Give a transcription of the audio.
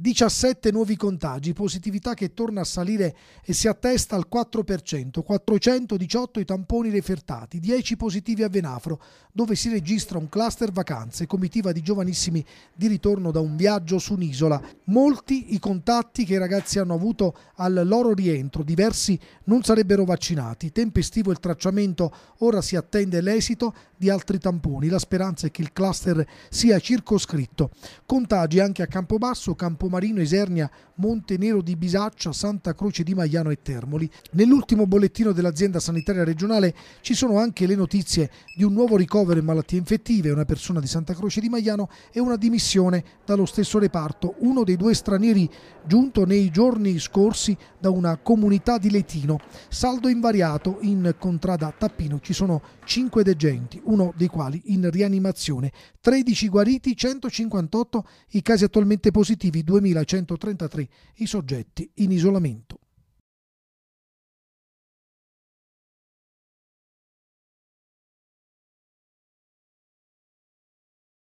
17 nuovi contagi, positività che torna a salire e si attesta al 4%, 418 i tamponi refertati, 10 positivi a Venafro, dove si registra un cluster vacanze, comitiva di giovanissimi di ritorno da un viaggio su un'isola. Molti i contatti che i ragazzi hanno avuto al loro rientro, diversi non sarebbero vaccinati. Tempestivo il tracciamento, ora si attende l'esito di altri tamponi. La speranza è che il cluster sia circoscritto. Contagi anche a Campobasso, Campobasso Marino, Isernia, Montenero di Bisaccia, Santa Croce di Maiano e Termoli. Nell'ultimo bollettino dell'azienda sanitaria regionale ci sono anche le notizie di un nuovo ricovero in malattie infettive, una persona di Santa Croce di Maiano e una dimissione dallo stesso reparto, uno dei due stranieri giunto nei giorni scorsi da una comunità di Letino. Saldo invariato in contrada Tappino ci sono 5 degenti, uno dei quali in rianimazione, 13 guariti, 158 i casi attualmente positivi, 2 2133 i soggetti in isolamento.